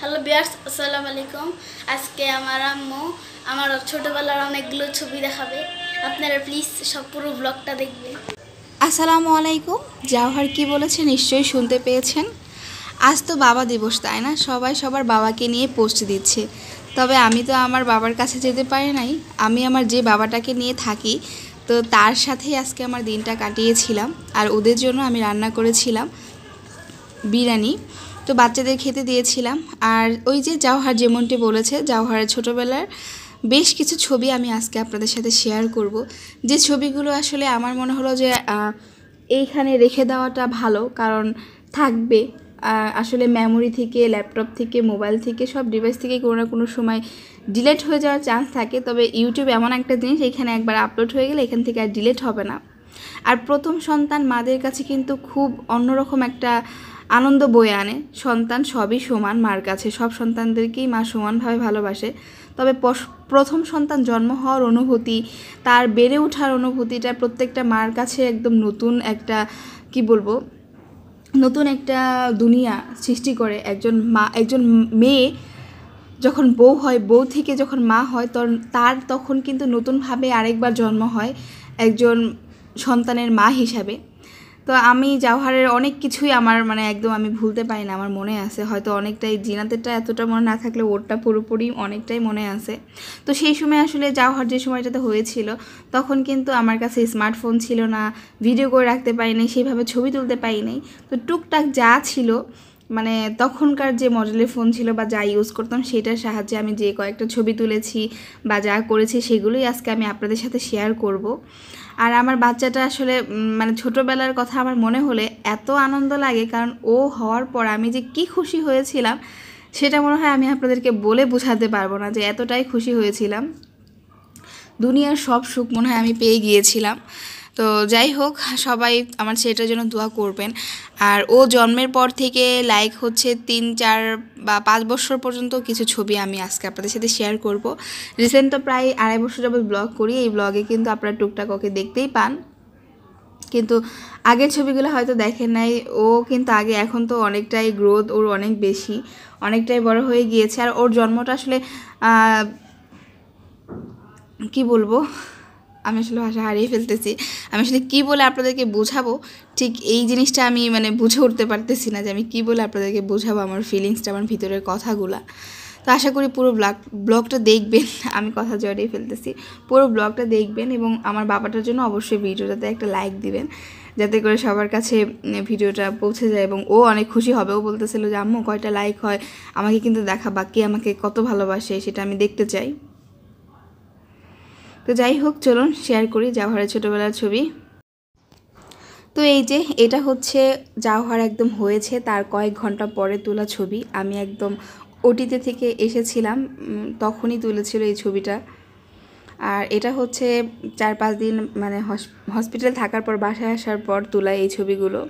Hello বিয়ার্স আসসালামু আলাইকুম আজকে আমার আম্মু আমার ছোটোবেলার অনেকগুলো ছবি দেখাবে আপনারা প্লিজ সব পুরো ব্লগটা দেখবেন আসসালামু আলাইকুম জাওহার কি বলেছে নিশ্চয়ই শুনতে পেয়েছেন আজ তো বাবা দিবস তাই না সবাই সবার বাবাকে নিয়ে পোস্ট দিচ্ছে তবে আমি তো আমার বাবার কাছে যেতে পারি নাই আমি আমার যে বাবাটাকে নিয়ে থাকি তো তার সাথেই আজকে আমার দিনটা কাটিয়েছিলাম আর ওদের জন্য আমি রান্না করেছিলাম বিরিয়ানি তো বাচ্চাদের খেতে দিয়েছিলাম আর ওই যে জাওহার যেমনটি বলেছে জাওহারের ছোটোবেলার বেশ কিছু ছবি আমি আজকে আপনাদের সাথে শেয়ার করব যে ছবিগুলো আসলে আমার মনে হলো যে এইখানে রেখে দেওয়াটা ভালো কারণ থাকবে আসলে মেমোরি থেকে ল্যাপটপ থেকে মোবাইল থেকে সব ডিভাইস থেকে কোনো না কোনো সময় ডিলেট হয়ে যাওয়ার চান্স থাকে তবে ইউটিউব এমন একটা জিনিস এখানে একবার আপলোড হয়ে গেলে এখান থেকে আর ডিলেট হবে না আর প্রথম সন্তান মাদের কাছে কিন্তু খুব অন্যরকম একটা আনন্দ বয়ে আনে সন্তান সবই সমান মার কাছে সব সন্তানদেরকেই মা সমানভাবে ভালোবাসে তবে প্রথম সন্তান জন্ম হওয়ার অনুভূতি তার বেড়ে ওঠার অনুভূতিটা প্রত্যেকটা মার কাছে একদম নতুন একটা কি বলবো নতুন একটা দুনিয়া সৃষ্টি করে একজন মা একজন মেয়ে যখন বউ হয় বউ থেকে যখন মা হয় তখন তার তখন কিন্তু নতুনভাবে আরেকবার জন্ম হয় একজন সন্তানের মা হিসাবে তো আমি জাওহারের অনেক কিছুই আমার মানে একদম আমি ভুলতে পারি না আমার মনে আছে হয়তো অনেকটাই জিনাতেরটা এতটা মনে না থাকলে ওরটা পুরোপুরি অনেকটাই মনে আছে তো সেই সময় আসলে জাওহার যে সময়টাতে হয়েছিল তখন কিন্তু আমার কাছে স্মার্টফোন ছিল না ভিডিও করে রাখতে পারিনি সেইভাবে ছবি তুলতে পারি নাই তো টুকটাক যা ছিল মানে তখনকার যে মডেলের ফোন ছিল বা যা ইউজ করতাম সেটার সাহায্যে আমি যে কয়েকটা ছবি তুলেছি বা যা করেছি সেগুলোই আজকে আমি আপনাদের সাথে শেয়ার করব আর আমার বাচ্চাটা আসলে মানে ছোটোবেলার কথা আমার মনে হলে এত আনন্দ লাগে কারণ ও হওয়ার পর আমি যে কি খুশি হয়েছিলাম সেটা মনে হয় আমি আপনাদেরকে বলে বোঝাতে পারবো না যে এতটাই খুশি হয়েছিলাম দুনিয়ার সব সুখ মনে হয় আমি পেয়ে গিয়েছিলাম তো যাই হোক সবাই আমার ছেলেটার জন্য দোয়া করবেন আর ও জন্মের পর থেকে লাইক হচ্ছে তিন চার বা পাঁচ বছর পর্যন্ত কিছু ছবি আমি আজকে আপনাদের সাথে শেয়ার করব রিসেন্ট তো প্রায় আড়াই বছর যাবত ব্লগ করি এই ব্লগে কিন্তু আপনারা টুকটাক ওকে দেখতেই পান কিন্তু আগের ছবিগুলো হয়তো দেখেন নাই ও কিন্তু আগে এখন তো অনেকটাই গ্রোথ ওর অনেক বেশি অনেকটাই বড় হয়ে গিয়েছে আর ওর জন্মটা আসলে কি বলবো আমি আসলে ভাষা হারিয়ে ফেলতেছি আমি আসলে কী বলে আপনাদেরকে বোঝাবো ঠিক এই জিনিসটা আমি মানে বুঝে উঠতে পারতেছি না যে আমি কী বলে আপনাদেরকে বোঝাবো আমার ফিলিংসটা আমার ভিতরের কথাগুলা তো আশা করি পুরো ব্লগ ব্লগটা দেখবেন আমি কথা জড়িয়ে ফেলতেছি পুরো ব্লগটা দেখবেন এবং আমার বাবাটার জন্য অবশ্যই ভিডিওটাতে একটা লাইক দিবেন যাতে করে সবার কাছে ভিডিওটা পৌঁছে যায় এবং ও অনেক খুশি হবে ও বলতেছিল যে আম্মু কয়টা লাইক হয় আমাকে কিন্তু দেখা বাকি আমাকে কত ভালোবাসে সেটা আমি দেখতে চাই তো যাই হোক চলুন শেয়ার করি জাওহারের ছোটোবেলার ছবি তো এই যে এটা হচ্ছে জাওহার একদম হয়েছে তার কয়েক ঘন্টা পরে তোলা ছবি আমি একদম ওটিতে থেকে এসেছিলাম তখনই তুলেছিল এই ছবিটা আর এটা হচ্ছে চার পাঁচ দিন মানে হসপিটাল থাকার পর বাসায় আসার পর তোলা এই ছবিগুলো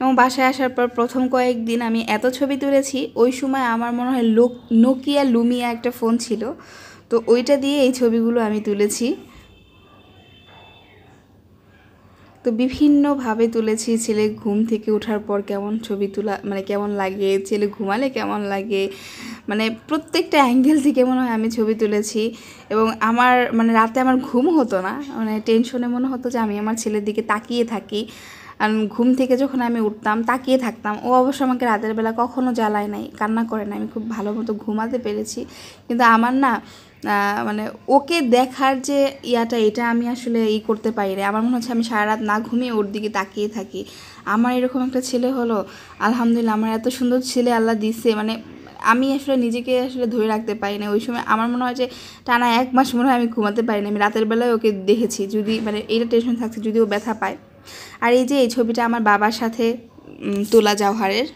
এবং বাসায় আসার পর প্রথম কয়েকদিন আমি এত ছবি তুলেছি ওই সময় আমার মনে হয় লোক নোকিয়া লুমিয়া একটা ফোন ছিল তো ওইটা দিয়ে এই ছবিগুলো আমি তুলেছি তো বিভিন্নভাবে তুলেছি ছেলে ঘুম থেকে ওঠার পর কেমন ছবি তোলা মানে কেমন লাগে ছেলে ঘুমালে কেমন লাগে মানে প্রত্যেকটা অ্যাঙ্গেল থেকে মনে হয় আমি ছবি তুলেছি এবং আমার মানে রাতে আমার ঘুম হতো না মানে টেনশনে মনে হতো যে আমি আমার ছেলের দিকে তাকিয়ে থাকি আর ঘুম থেকে যখন আমি উঠতাম তাকিয়ে থাকতাম ও অবশ্য আমাকে রাতের বেলা কখনও জ্বালায় নাই কান্না করে না আমি খুব ভালো মতো ঘুমাতে পেরেছি কিন্তু আমার না মানে ওকে দেখার যে ইয়াটা এটা আমি আসলে ই করতে পারি না আমার মনে হচ্ছে আমি সারা রাত না ঘুমিয়ে ওর দিকে তাকিয়ে থাকি আমার এরকম একটা ছেলে হলো আলহামদুলিল্লাহ আমার এত সুন্দর ছেলে আল্লাহ দিছে মানে আমি আসলে নিজেকে আসলে ধরে রাখতে পারি না ওই সময় আমার মনে হয় যে টানা এক মাস মনে হয় আমি ঘুমাতে পারি না আমি রাতের বেলায় ওকে দেখেছি যদি মানে এটা টেনশন থাকছে যদি ও ব্যথা পায় আর এই যে এই ছবিটা আমার বাবার সাথে তোলা জাওহারের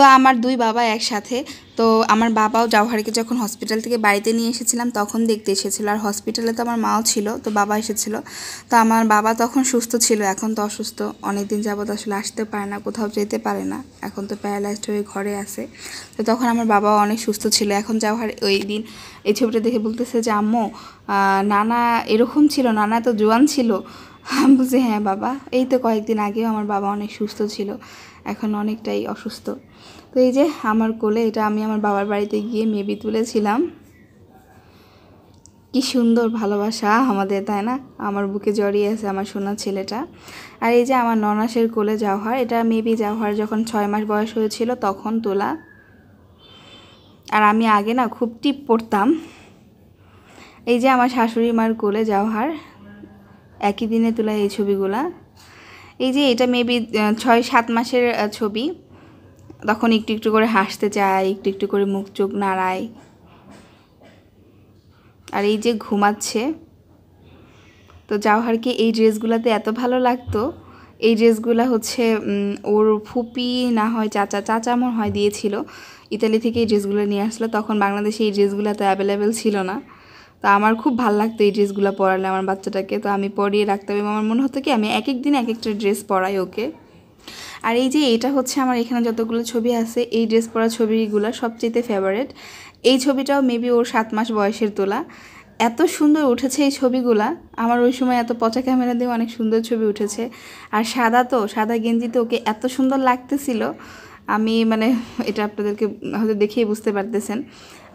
তো আমার দুই বাবা একসাথে তো আমার বাবাও জাওহারকে যখন হসপিটাল থেকে বাড়িতে নিয়ে এসেছিলাম তখন দেখতে এসেছিলো আর হসপিটালে তো আমার মাও ছিল তো বাবা এসেছিল তো আমার বাবা তখন সুস্থ ছিল এখন তো অসুস্থ অনেকদিন তো আসলে আসতে পারে না কোথাও যেতে পারে না এখন তো প্যারালাইজড হয়ে ঘরে আছে তো তখন আমার বাবাও অনেক সুস্থ ছিল এখন জাওহার ওই দিন এই ছবিটা দেখে বলতেছে যে আম্মু নানা এরকম ছিল নানা তো জোয়ান ছিল আমি বলছি হ্যাঁ বাবা এই তো কয়েকদিন আগেও আমার বাবা অনেক সুস্থ ছিল এখন অনেকটাই অসুস্থ তো এই যে আমার কোলে এটা আমি আমার বাবার বাড়িতে গিয়ে মেবি তুলেছিলাম কি সুন্দর ভালোবাসা আমাদের তাই না আমার বুকে জড়িয়ে আছে আমার সোনা ছেলেটা আর এই যে আমার ননাসের কোলে যাওয়ার এটা মেবি যাওয়ার যখন ছয় মাস বয়স হয়েছিল তখন তোলা আর আমি আগে না খুব টিপ পড়তাম এই যে আমার শাশুড়ি মার কোলে যাওয়ার একই দিনে তোলা এই ছবিগুলা এই যে এটা মেবি ছয় সাত মাসের ছবি তখন একটু একটু করে হাসতে চায় একটু একটু করে মুখ চোখ নাড়ায় আর এই যে ঘুমাচ্ছে তো জাওহারকে এই ড্রেসগুলোতে এত ভালো লাগতো এই ড্রেসগুলো হচ্ছে ওর ফুপি না হয় চাচা চাচা আমার হয় দিয়েছিল ইতালি থেকে এই ড্রেসগুলো নিয়ে আসলো তখন বাংলাদেশে এই ড্রেসগুলো তো অ্যাভেলেবেল ছিল না তো আমার খুব ভাল লাগতো এই ড্রেসগুলো পরালে আমার বাচ্চাটাকে তো আমি পরিয়ে রাখতাম এবং আমার মনে হতো কি আমি এক এক দিন এক একটা ড্রেস পরাই ওকে আর এই যে এটা হচ্ছে আমার এখানে যতগুলো ছবি আছে এই ড্রেস পরা ছবিগুলো সবচেয়ে ফেভারেট এই ছবিটাও মেবি ওর সাত মাস বয়সের তোলা এত সুন্দর উঠেছে এই ছবিগুলা আমার ওই সময় এত পচা ক্যামেরা দিয়ে অনেক সুন্দর ছবি উঠেছে আর সাদা তো সাদা গেঞ্জিতে ওকে এত সুন্দর লাগতেছিল আমি মানে এটা আপনাদেরকে হয়তো দেখেই বুঝতে পারতেছেন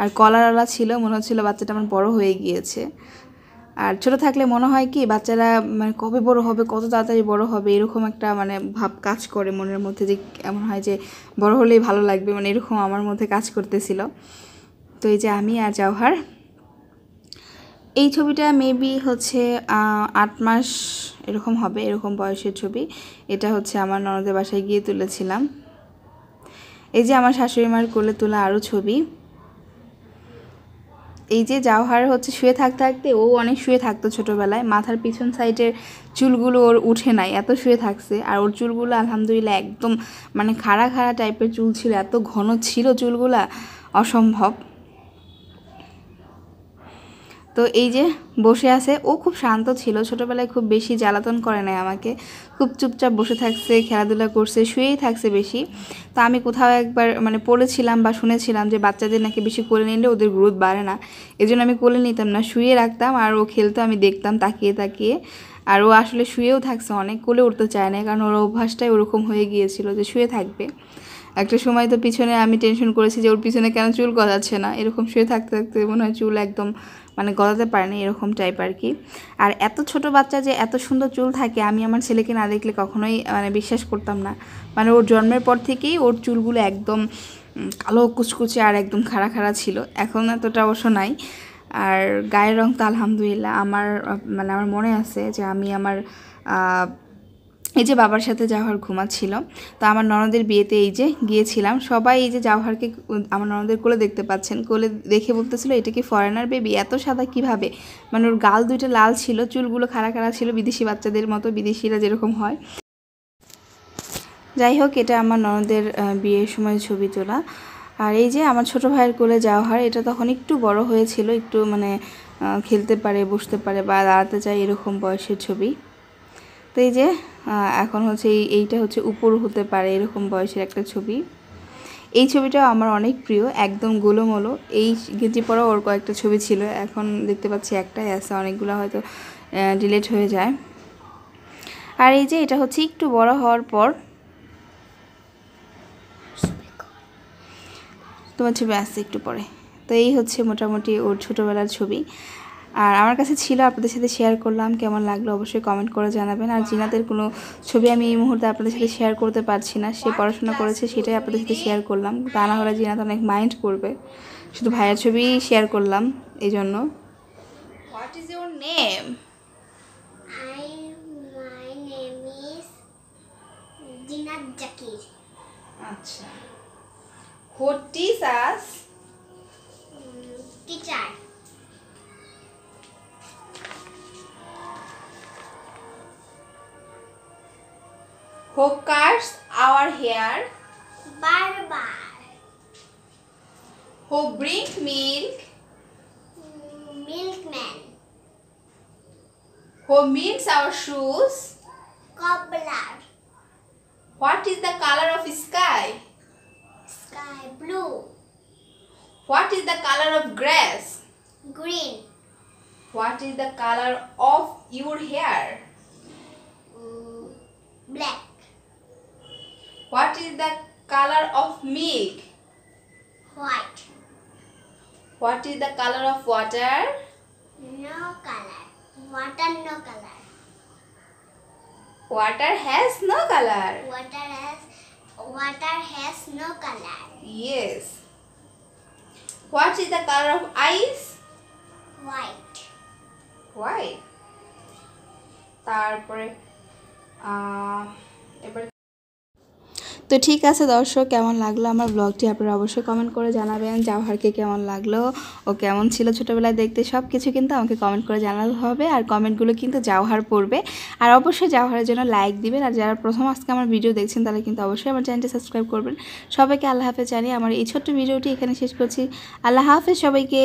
আর আলা ছিল মনে হচ্ছিল বাচ্চাটা আমার বড় হয়ে গিয়েছে আর ছোট থাকলে মনে হয় কি বাচ্চারা মানে কবে বড় হবে কত তাড়াতাড়ি বড় হবে এরকম একটা মানে ভাব কাজ করে মনের মধ্যে যে এমন হয় যে বড় হলেই ভালো লাগবে মানে এরকম আমার মধ্যে কাজ করতেছিল তো এই যে আমি আর জওহার এই ছবিটা মেবি হচ্ছে আট মাস এরকম হবে এরকম বয়সের ছবি এটা হচ্ছে আমার ননদের বাসায় গিয়ে তুলেছিলাম এই যে আমার শাশুড়ি মার কোলে তোলা আরও ছবি এই যে জাওহার হচ্ছে শুয়ে থাকতে থাকতে ও অনেক শুয়ে থাকতো ছোটোবেলায় মাথার পিছন সাইডের চুলগুলো ওর উঠে নাই এত শুয়ে থাকছে আর ওর চুলগুলো আলহামদুলিল্লাহ একদম মানে খাড়া খাড়া টাইপের চুল ছিল এত ঘন ছিল চুলগুলা অসম্ভব তো এই যে বসে আছে ও খুব শান্ত ছিল ছোটোবেলায় খুব বেশি জ্বালাতন করে নাই আমাকে খুব চুপচাপ বসে থাকছে খেলাধুলা করছে শুয়েই থাকছে বেশি তো আমি কোথাও একবার মানে পড়েছিলাম বা শুনেছিলাম যে বাচ্চাদের নাকি বেশি কোলে নিলে ওদের গ্রোথ বাড়ে না এজন্য আমি কোলে নিতাম না শুয়ে রাখতাম আর ও খেলতো আমি দেখতাম তাকিয়ে তাকিয়ে আর ও আসলে শুয়েও থাকছে অনেক কোলে উঠতে চায় না কারণ ওর অভ্যাসটাই ওরকম হয়ে গিয়েছিল যে শুয়ে থাকবে একটা সময় তো পিছনে আমি টেনশন করেছি যে ওর পিছনে কেন চুল গজাচ্ছে না এরকম শুয়ে থাকতে থাকতে মনে হয় চুল একদম মানে গলাতে পারে না এরকম টাইপ আর কি আর এত ছোট বাচ্চা যে এত সুন্দর চুল থাকে আমি আমার ছেলেকে না দেখলে কখনোই মানে বিশ্বাস করতাম না মানে ওর জন্মের পর থেকেই ওর চুলগুলো একদম কালো কুচকুচে আর একদম খাড়া খাড়া ছিল এখন এতটা অবশ্য নাই আর গায়ের রং তো আলহামদুলিল্লাহ আমার মানে আমার মনে আছে যে আমি আমার এই যে বাবার সাথে জাওহার ঘুমাচ্ছিল তো আমার ননদের বিয়েতে এই যে গিয়েছিলাম সবাই এই যে জাওহারকে আমার ননদের কোলে দেখতে পাচ্ছেন কোলে দেখে বলতেছিল এটা কি ফরেনার বেবি এত সাদা কিভাবে মানে ওর গাল দুইটা লাল ছিল চুলগুলো খাড়া খাড়া ছিল বিদেশি বাচ্চাদের মতো বিদেশিরা যেরকম হয় যাই হোক এটা আমার ননদের বিয়ের সময় ছবি তোলা আর এই যে আমার ছোট ভাইয়ের কোলে হয় এটা তখন একটু বড় হয়েছিল একটু মানে খেলতে পারে বসতে পারে বা দাঁড়াতে চায় এরকম বয়সের ছবি তো এই যে এখন হচ্ছে এইটা হচ্ছে উপর হতে পারে এরকম বয়সের একটা ছবি এই ছবিটা আমার অনেক প্রিয় একদম গোলোমলো এই গেঞ্জি পরা ওর কয়েকটা ছবি ছিল এখন দেখতে পাচ্ছি একটাই আছে অনেকগুলো হয়তো ডিলেট হয়ে যায় আর এই যে এটা হচ্ছে একটু বড় হওয়ার পর তোমার ছবি আসছে একটু পরে তো এই হচ্ছে মোটামুটি ওর ছোটোবেলার ছবি আর আমার কাছে ছিল আপনাদের সাথে শেয়ার করলাম কেমন লাগলো অবশ্যই কমেন্ট করে জানাবেন আর জিনাদের কোনো ছবি আমি এই মুহূর্তে আপনাদের সাথে শেয়ার করতে পারছি না সে পড়াশোনা করেছে সেটাই আপনাদের সাথে শেয়ার করলাম তা না হলে জিনাত অনেক মাইন্ড করবে শুধু ভাইয়ের ছবি শেয়ার করলাম এই জন্য হোয়াট আচ্ছা what is us who cuts our hair barber who brings milk milkman who makes our shoes cobbler what is the color of sky sky blue what is the color of grass green what is the color of your hair mm, black what is the color of milk? White. What is the color of water? No color. Water no color. Water has no color. Water has water has no color. Yes. What is the color of ice? White. White. তারপরে uh, এবার তো ঠিক আছে দর্শক কেমন লাগলো আমার ব্লগটি আপনারা অবশ্যই কমেন্ট করে জানাবেন জাওহারকে কেমন লাগলো ও কেমন ছিল ছোটোবেলায় দেখতে সব কিছু কিন্তু আমাকে কমেন্ট করে জানাতে হবে আর কমেন্টগুলো কিন্তু জাওহার পড়বে আর অবশ্যই জাওহারের জন্য লাইক দিবেন আর যারা প্রথম আজকে আমার ভিডিও দেখছেন তারা কিন্তু অবশ্যই আমার চ্যানেলটি সাবস্ক্রাইব করবেন সবাইকে আল্লাহ হাফেজ জানিয়ে আমার এই ছোট্ট ভিডিওটি এখানে শেষ করছি আল্লাহ হাফেজ সবাইকে